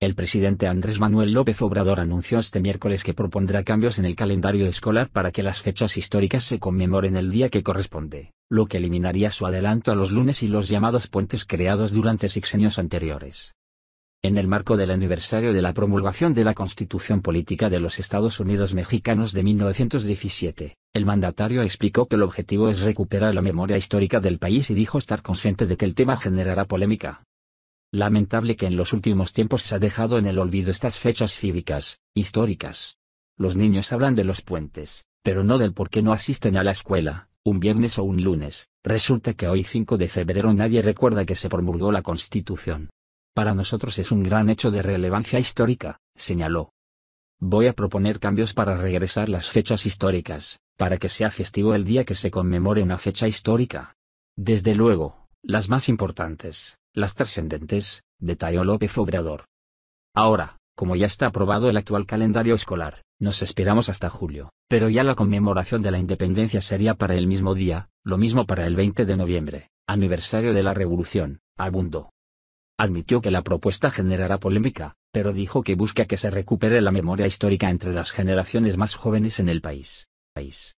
El presidente Andrés Manuel López Obrador anunció este miércoles que propondrá cambios en el calendario escolar para que las fechas históricas se conmemoren el día que corresponde, lo que eliminaría su adelanto a los lunes y los llamados puentes creados durante sexenios anteriores. En el marco del aniversario de la promulgación de la Constitución Política de los Estados Unidos Mexicanos de 1917, el mandatario explicó que el objetivo es recuperar la memoria histórica del país y dijo estar consciente de que el tema generará polémica. Lamentable que en los últimos tiempos se ha dejado en el olvido estas fechas cívicas, históricas. Los niños hablan de los puentes, pero no del por qué no asisten a la escuela, un viernes o un lunes, resulta que hoy 5 de febrero nadie recuerda que se promulgó la Constitución. Para nosotros es un gran hecho de relevancia histórica, señaló. Voy a proponer cambios para regresar las fechas históricas, para que sea festivo el día que se conmemore una fecha histórica. Desde luego, las más importantes, las trascendentes, detalló López Obrador. Ahora, como ya está aprobado el actual calendario escolar, nos esperamos hasta julio, pero ya la conmemoración de la independencia sería para el mismo día, lo mismo para el 20 de noviembre, aniversario de la revolución, abundó. Admitió que la propuesta generará polémica, pero dijo que busca que se recupere la memoria histórica entre las generaciones más jóvenes en el país. país.